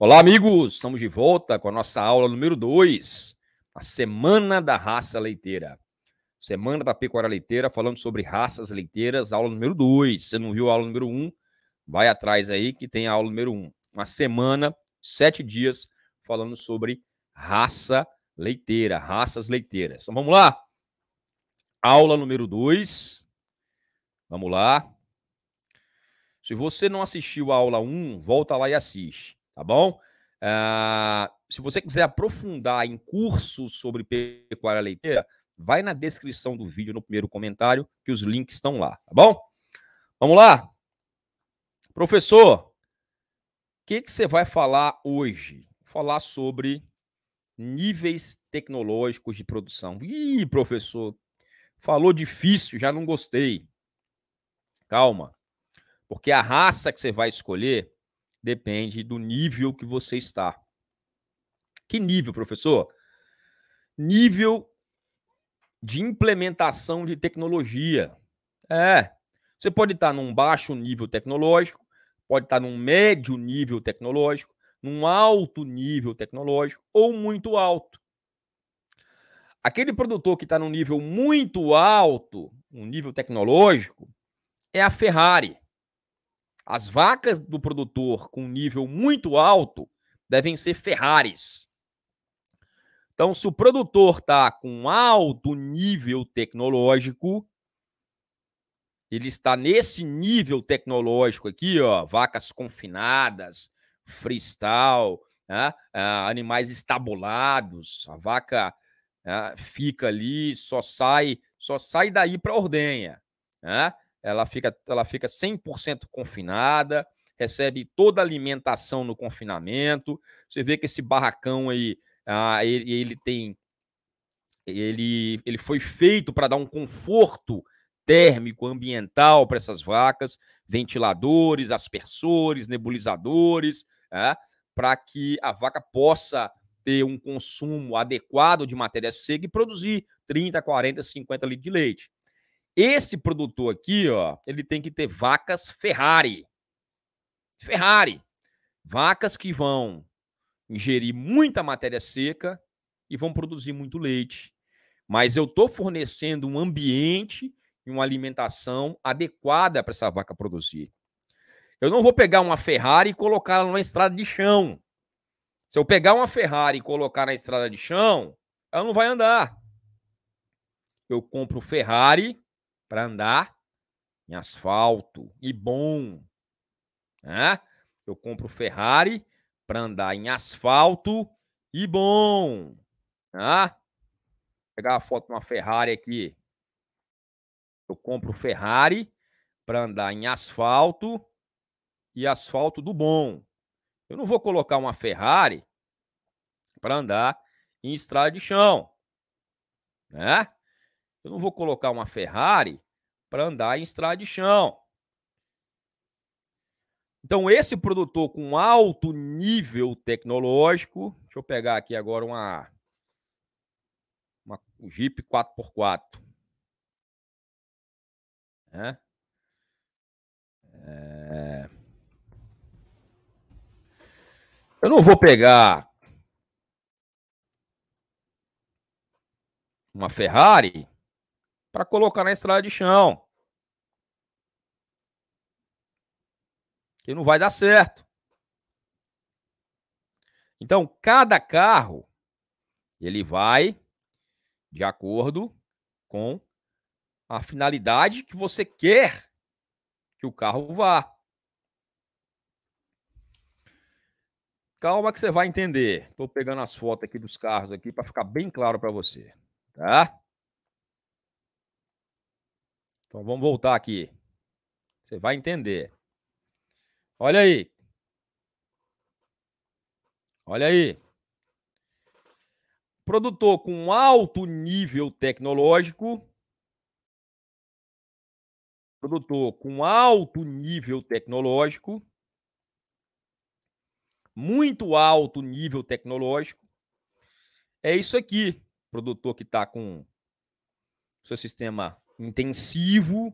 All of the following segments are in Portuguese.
Olá, amigos! Estamos de volta com a nossa aula número 2, a Semana da Raça Leiteira. Semana da Pecuária Leiteira, falando sobre raças leiteiras, aula número 2. Se não viu a aula número 1, um, vai atrás aí que tem a aula número 1. Um. Uma semana, sete dias, falando sobre raça leiteira, raças leiteiras. Então vamos lá? Aula número 2. Vamos lá. Se você não assistiu a aula 1, um, volta lá e assiste tá bom? Uh, se você quiser aprofundar em cursos sobre pecuária leiteira, vai na descrição do vídeo, no primeiro comentário, que os links estão lá, tá bom? Vamos lá? Professor, o que, que você vai falar hoje? falar sobre níveis tecnológicos de produção. Ih, professor, falou difícil, já não gostei. Calma, porque a raça que você vai escolher Depende do nível que você está. Que nível, professor? Nível de implementação de tecnologia. É. Você pode estar num baixo nível tecnológico, pode estar num médio nível tecnológico, num alto nível tecnológico ou muito alto. Aquele produtor que está num nível muito alto, um nível tecnológico, é a Ferrari. As vacas do produtor com nível muito alto devem ser Ferraris. Então, se o produtor está com alto nível tecnológico, ele está nesse nível tecnológico aqui, ó, vacas confinadas, freestyle, né, ah, animais estabulados, a vaca né, fica ali, só sai, só sai daí para ordenha, né? ela fica, ela fica 100% confinada, recebe toda a alimentação no confinamento. Você vê que esse barracão aí, ah, ele, ele tem. Ele, ele foi feito para dar um conforto térmico, ambiental para essas vacas, ventiladores, aspersores, nebulizadores, é, né, para que a vaca possa ter um consumo adequado de matéria seca e produzir 30, 40, 50 litros de leite. Esse produtor aqui, ó, ele tem que ter vacas Ferrari. Ferrari. Vacas que vão ingerir muita matéria seca e vão produzir muito leite. Mas eu estou fornecendo um ambiente e uma alimentação adequada para essa vaca produzir. Eu não vou pegar uma Ferrari e colocar ela numa estrada de chão. Se eu pegar uma Ferrari e colocar na estrada de chão, ela não vai andar. Eu compro Ferrari para andar em asfalto e bom. Né? Eu compro Ferrari para andar em asfalto e bom. Né? Vou pegar a foto de uma Ferrari aqui. Eu compro Ferrari para andar em asfalto e asfalto do bom. Eu não vou colocar uma Ferrari para andar em estrada de chão, né? Eu não vou colocar uma Ferrari para andar em estrada de chão. Então, esse produtor com alto nível tecnológico, deixa eu pegar aqui agora uma, uma um Jeep 4x4. Né? É... Eu não vou pegar uma Ferrari para colocar na estrada de chão. Que não vai dar certo. Então, cada carro ele vai de acordo com a finalidade que você quer que o carro vá. Calma que você vai entender. Estou pegando as fotos aqui dos carros aqui para ficar bem claro para você, tá? Então vamos voltar aqui. Você vai entender. Olha aí. Olha aí. Produtor com alto nível tecnológico. Produtor com alto nível tecnológico. Muito alto nível tecnológico. É isso aqui. Produtor que está com seu sistema intensivo,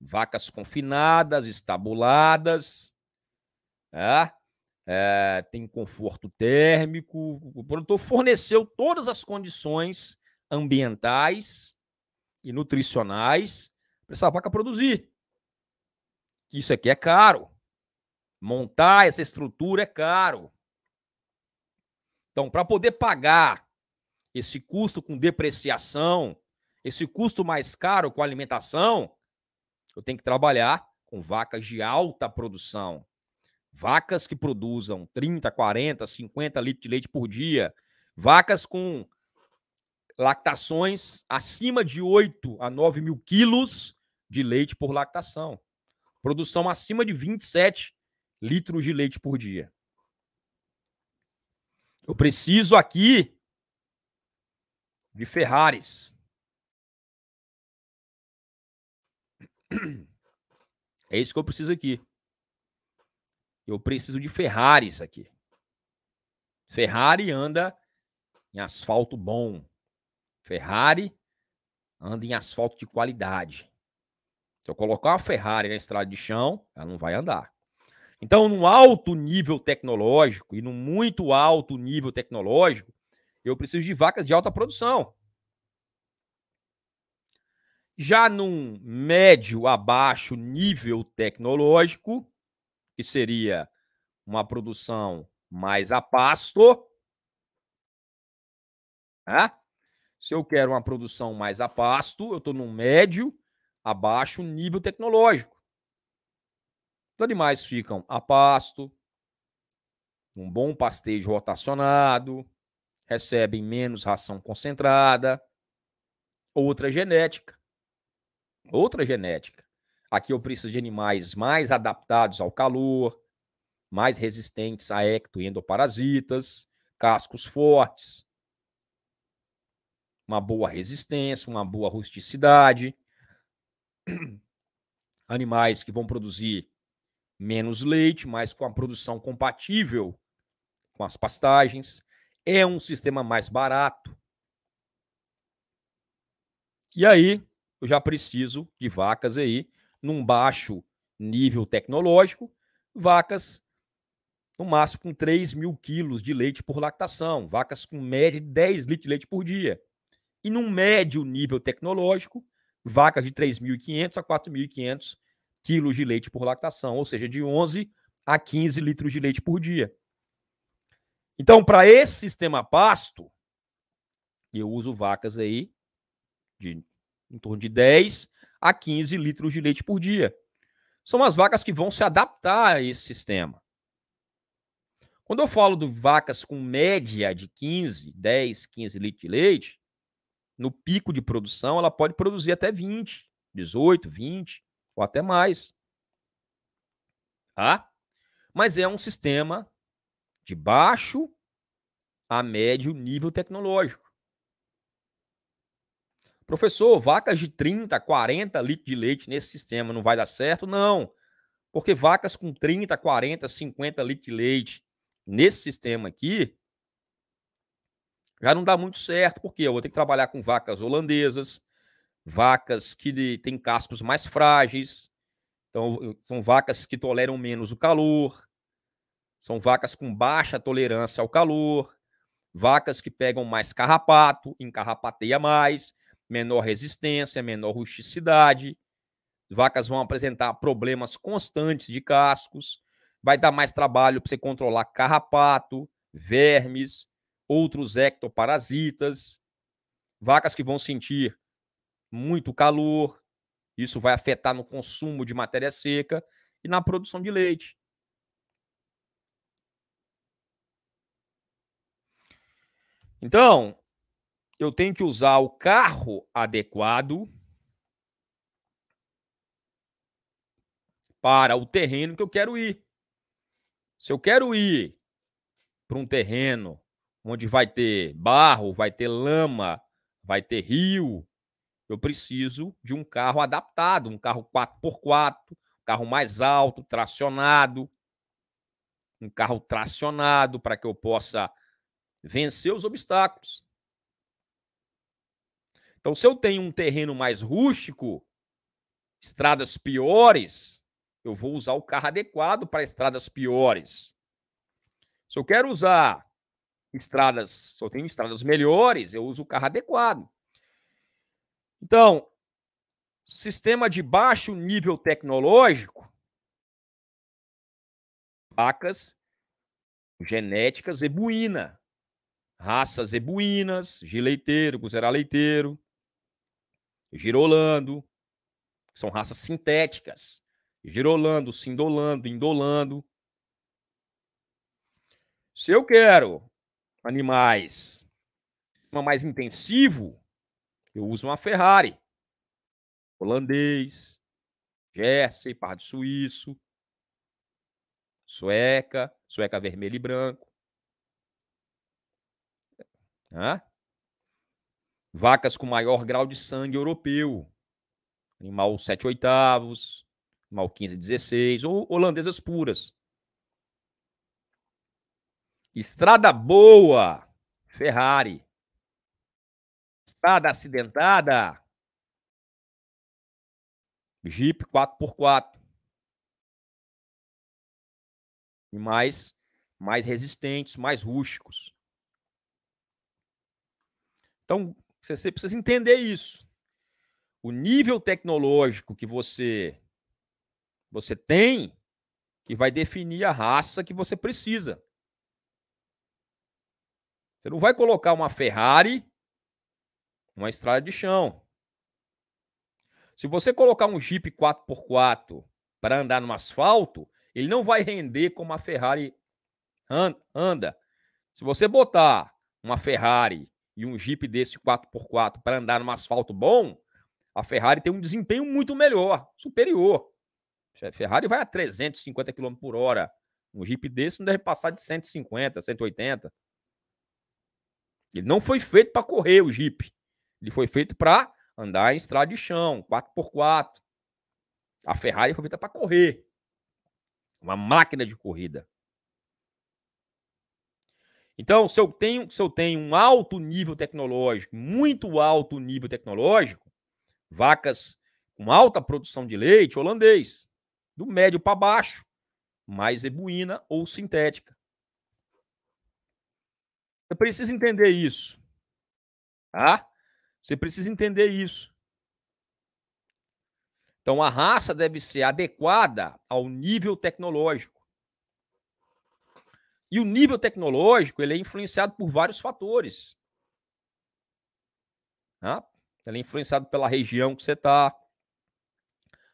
vacas confinadas, estabuladas, é, tem conforto térmico. O produtor forneceu todas as condições ambientais e nutricionais para essa vaca produzir. Isso aqui é caro. Montar essa estrutura é caro. Então, para poder pagar esse custo com depreciação, esse custo mais caro com alimentação, eu tenho que trabalhar com vacas de alta produção. Vacas que produzam 30, 40, 50 litros de leite por dia. Vacas com lactações acima de 8 a 9 mil quilos de leite por lactação. Produção acima de 27 litros de leite por dia. Eu preciso aqui de Ferraris. É isso que eu preciso aqui. Eu preciso de Ferraris aqui. Ferrari anda em asfalto bom. Ferrari anda em asfalto de qualidade. Se eu colocar uma Ferrari na estrada de chão, ela não vai andar. Então, num alto nível tecnológico e num muito alto nível tecnológico, eu preciso de vacas de alta produção. Já num médio abaixo nível tecnológico, que seria uma produção mais a pasto, né? Se eu quero uma produção mais a pasto, eu estou num médio abaixo nível tecnológico. Os animais ficam a pasto, um bom pastejo rotacionado, recebem menos ração concentrada, outra genética. Outra genética. Aqui eu preciso de animais mais adaptados ao calor, mais resistentes a ecto e endoparasitas, cascos fortes, uma boa resistência, uma boa rusticidade, animais que vão produzir menos leite, mas com a produção compatível com as pastagens. É um sistema mais barato. E aí, eu já preciso de vacas aí num baixo nível tecnológico, vacas no máximo com 3 mil quilos de leite por lactação, vacas com média de 10 litros de leite por dia. E num médio nível tecnológico, vacas de 3.500 a 4.500 quilos de leite por lactação, ou seja, de 11 a 15 litros de leite por dia. Então, para esse sistema pasto, eu uso vacas aí de em torno de 10 a 15 litros de leite por dia. São as vacas que vão se adaptar a esse sistema. Quando eu falo de vacas com média de 15, 10, 15 litros de leite, no pico de produção ela pode produzir até 20, 18, 20 ou até mais. Tá? Mas é um sistema de baixo a médio nível tecnológico. Professor, vacas de 30, 40 litros de leite nesse sistema não vai dar certo? Não. Porque vacas com 30, 40, 50 litros de leite nesse sistema aqui já não dá muito certo, porque eu vou ter que trabalhar com vacas holandesas, vacas que têm cascos mais frágeis, então são vacas que toleram menos o calor, são vacas com baixa tolerância ao calor, vacas que pegam mais carrapato, encarrapateia mais menor resistência, menor rusticidade. Vacas vão apresentar problemas constantes de cascos. Vai dar mais trabalho para você controlar carrapato, vermes, outros ectoparasitas. Vacas que vão sentir muito calor. Isso vai afetar no consumo de matéria seca e na produção de leite. Então, eu tenho que usar o carro adequado para o terreno que eu quero ir. Se eu quero ir para um terreno onde vai ter barro, vai ter lama, vai ter rio, eu preciso de um carro adaptado, um carro 4x4, um carro mais alto, tracionado, um carro tracionado para que eu possa vencer os obstáculos. Então, se eu tenho um terreno mais rústico, estradas piores, eu vou usar o carro adequado para estradas piores. Se eu quero usar estradas, se eu tenho estradas melhores, eu uso o carro adequado. Então, sistema de baixo nível tecnológico, vacas genéticas zebuína, raças zebuínas, gileiteiro, guzerá leiteiro, girolando, são raças sintéticas, girolando, sindolando, indolando. Se eu quero animais mais intensivo, eu uso uma Ferrari, holandês, Jersey, de suíço, sueca, sueca vermelho e branco. Hã? Vacas com maior grau de sangue europeu, animal 7 oitavos, animal 15 16, ou holandesas puras. Estrada boa, Ferrari. Estrada acidentada, Jeep 4x4. E mais resistentes, mais rústicos. Então, você precisa entender isso. O nível tecnológico que você você tem que vai definir a raça que você precisa. Você não vai colocar uma Ferrari numa estrada de chão. Se você colocar um Jeep 4x4 para andar no asfalto, ele não vai render como a Ferrari anda. Se você botar uma Ferrari e um Jeep desse 4x4 para andar no asfalto bom, a Ferrari tem um desempenho muito melhor, superior. A Ferrari vai a 350 km por hora. Um Jeep desse não deve passar de 150, 180. Ele não foi feito para correr o Jeep. Ele foi feito para andar em estrada de chão, 4x4. A Ferrari foi feita para correr. Uma máquina de corrida. Então, se eu tenho, se eu tenho um alto nível tecnológico, muito alto nível tecnológico, vacas com alta produção de leite, holandês, do médio para baixo, mais ebuína ou sintética. Você precisa entender isso. Tá? Você precisa entender isso. Então, a raça deve ser adequada ao nível tecnológico. E o nível tecnológico ele é influenciado por vários fatores. tá? Ele é influenciado pela região que você está,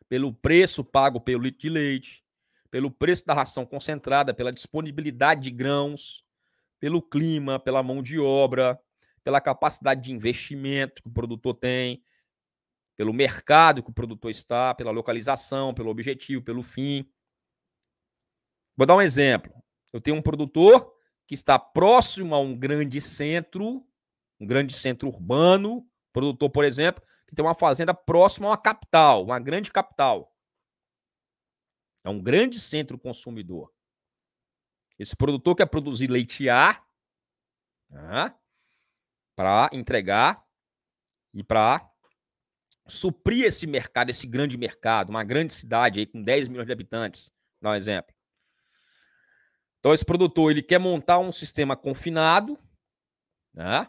pelo preço pago pelo litro de leite, pelo preço da ração concentrada, pela disponibilidade de grãos, pelo clima, pela mão de obra, pela capacidade de investimento que o produtor tem, pelo mercado que o produtor está, pela localização, pelo objetivo, pelo fim. Vou dar um exemplo. Eu tenho um produtor que está próximo a um grande centro, um grande centro urbano, produtor, por exemplo, que tem uma fazenda próxima a uma capital, uma grande capital. É um grande centro consumidor. Esse produtor quer produzir leite A né, para entregar e para suprir esse mercado, esse grande mercado, uma grande cidade aí com 10 milhões de habitantes, dá um exemplo. Então esse produtor ele quer montar um sistema confinado, né?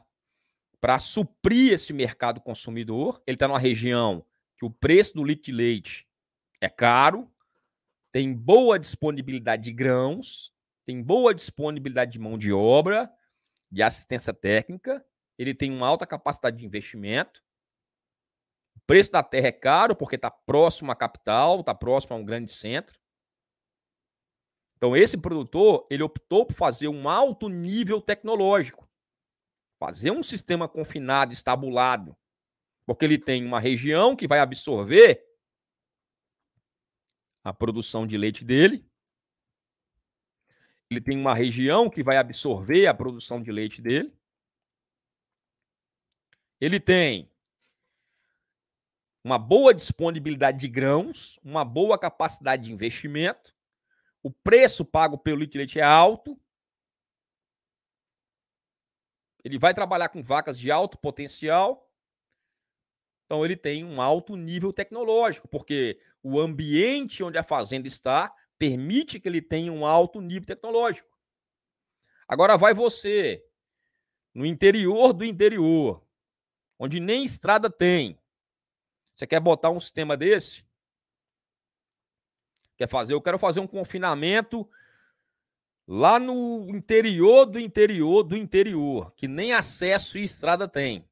Para suprir esse mercado consumidor, ele está numa região que o preço do litro de leite é caro, tem boa disponibilidade de grãos, tem boa disponibilidade de mão de obra, de assistência técnica, ele tem uma alta capacidade de investimento. O preço da terra é caro porque está próximo à capital, está próximo a um grande centro. Então esse produtor, ele optou por fazer um alto nível tecnológico. Fazer um sistema confinado, estabulado, porque ele tem uma região que vai absorver a produção de leite dele. Ele tem uma região que vai absorver a produção de leite dele. Ele tem uma boa disponibilidade de grãos, uma boa capacidade de investimento o preço pago pelo litro de leite é alto. Ele vai trabalhar com vacas de alto potencial. Então ele tem um alto nível tecnológico, porque o ambiente onde a fazenda está permite que ele tenha um alto nível tecnológico. Agora vai você no interior do interior, onde nem estrada tem. Você quer botar um sistema desse? quer fazer. Eu quero fazer um confinamento lá no interior do interior do interior, que nem acesso e estrada tem.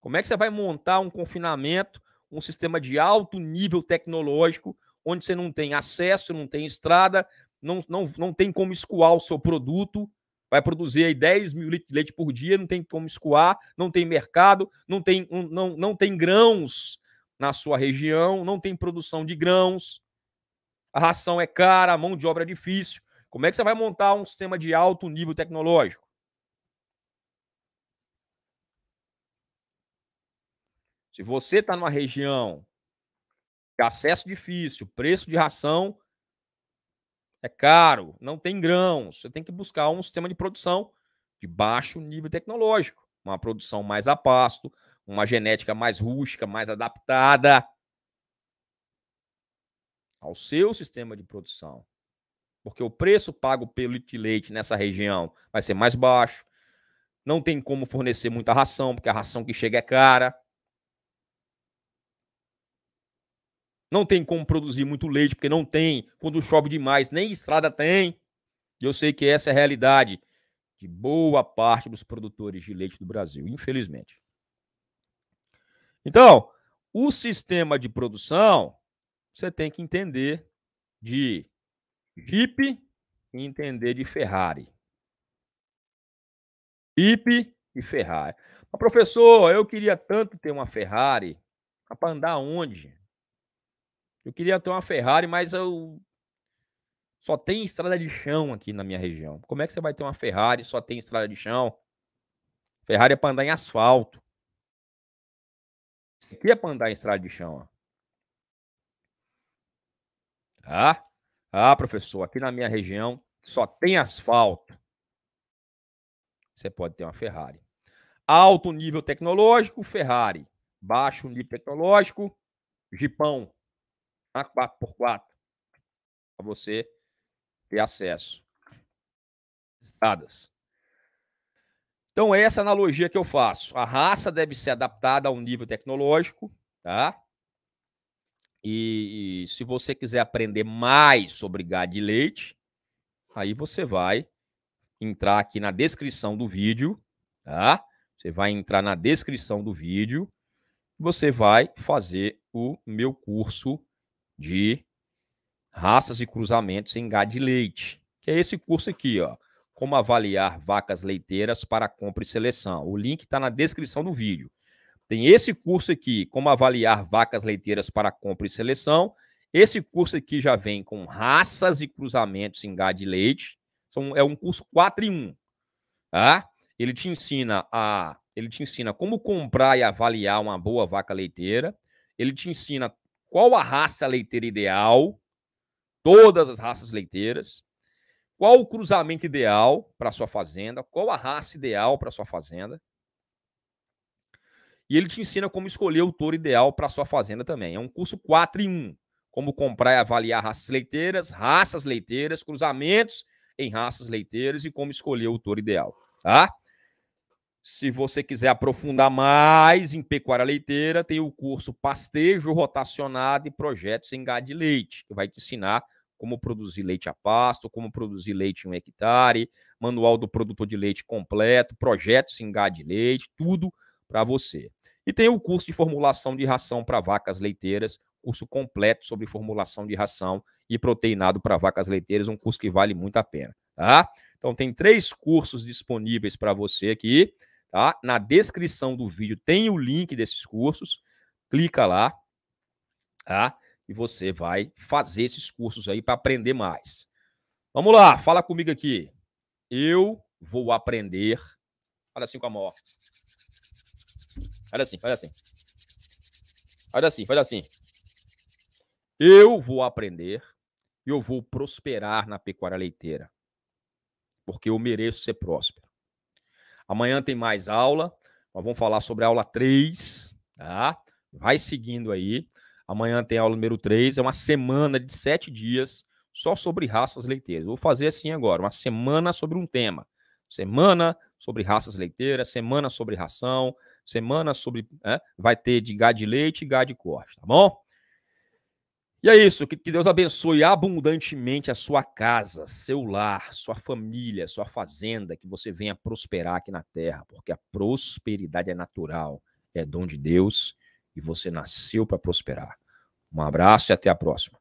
Como é que você vai montar um confinamento, um sistema de alto nível tecnológico, onde você não tem acesso, não tem estrada, não, não, não tem como escoar o seu produto, vai produzir aí 10 mil litros de leite por dia, não tem como escoar, não tem mercado, não tem, não, não tem grãos na sua região, não tem produção de grãos a ração é cara, a mão de obra é difícil. Como é que você vai montar um sistema de alto nível tecnológico? Se você está numa região de acesso difícil, preço de ração é caro, não tem grãos, você tem que buscar um sistema de produção de baixo nível tecnológico, uma produção mais a pasto, uma genética mais rústica, mais adaptada ao seu sistema de produção. Porque o preço pago pelo litro de leite nessa região vai ser mais baixo. Não tem como fornecer muita ração, porque a ração que chega é cara. Não tem como produzir muito leite, porque não tem. Quando chove demais, nem estrada tem. E eu sei que essa é a realidade de boa parte dos produtores de leite do Brasil, infelizmente. Então, o sistema de produção você tem que entender de uhum. Jeep e entender de Ferrari. Jeep e Ferrari. Mas, professor, eu queria tanto ter uma Ferrari. Para andar onde? Eu queria ter uma Ferrari, mas eu só tem estrada de chão aqui na minha região. Como é que você vai ter uma Ferrari só tem estrada de chão? Ferrari é para andar em asfalto. Isso aqui é para andar em estrada de chão. Ó. Ah, ah, professor, aqui na minha região só tem asfalto. Você pode ter uma Ferrari. Alto nível tecnológico, Ferrari. Baixo nível tecnológico, Jipão. A 4x4. Para você ter acesso. Estradas. Então, essa analogia que eu faço. A raça deve ser adaptada ao nível tecnológico, tá? E, e, se você quiser aprender mais sobre gado de leite, aí você vai entrar aqui na descrição do vídeo, tá? Você vai entrar na descrição do vídeo, você vai fazer o meu curso de raças e cruzamentos em gado de leite, que é esse curso aqui, ó. Como avaliar vacas leiteiras para compra e seleção. O link está na descrição do vídeo. Tem esse curso aqui, como avaliar vacas leiteiras para compra e seleção. Esse curso aqui já vem com raças e cruzamentos em gado de leite. São, é um curso 4 em 1. Tá? Ele te ensina a ele te ensina como comprar e avaliar uma boa vaca leiteira. Ele te ensina qual a raça leiteira ideal, todas as raças leiteiras. Qual o cruzamento ideal para sua fazenda? Qual a raça ideal para sua fazenda? E ele te ensina como escolher o touro ideal para sua fazenda também. É um curso 4 em 1. Como comprar e avaliar raças leiteiras, raças leiteiras, cruzamentos em raças leiteiras e como escolher o touro ideal, tá? Se você quiser aprofundar mais em pecuária leiteira, tem o curso Pastejo Rotacionado e Projetos em Gado de Leite, que vai te ensinar como produzir leite a pasto, como produzir leite em um hectare, manual do produtor de leite completo, projetos em gado de leite, tudo para você. E tem o curso de formulação de ração para vacas leiteiras, curso completo sobre formulação de ração e proteinado para vacas leiteiras, um curso que vale muito a pena, tá? Então tem três cursos disponíveis para você aqui, tá? Na descrição do vídeo tem o link desses cursos. Clica lá, tá? E você vai fazer esses cursos aí para aprender mais. Vamos lá, fala comigo aqui. Eu vou aprender. Fala assim com a morte. Olha assim, olha assim. Olha assim, olha assim. Eu vou aprender e eu vou prosperar na pecuária leiteira. Porque eu mereço ser próspero. Amanhã tem mais aula. Nós vamos falar sobre a aula 3, tá? Vai seguindo aí. Amanhã tem aula número 3. É uma semana de sete dias só sobre raças leiteiras. Vou fazer assim agora, uma semana sobre um tema. Semana sobre raças leiteiras, semana sobre ração, semana sobre. Né, vai ter de gado de leite e gado de corte, tá bom? E é isso, que, que Deus abençoe abundantemente a sua casa, seu lar, sua família, sua fazenda, que você venha prosperar aqui na terra, porque a prosperidade é natural, é dom de Deus e você nasceu para prosperar. Um abraço e até a próxima.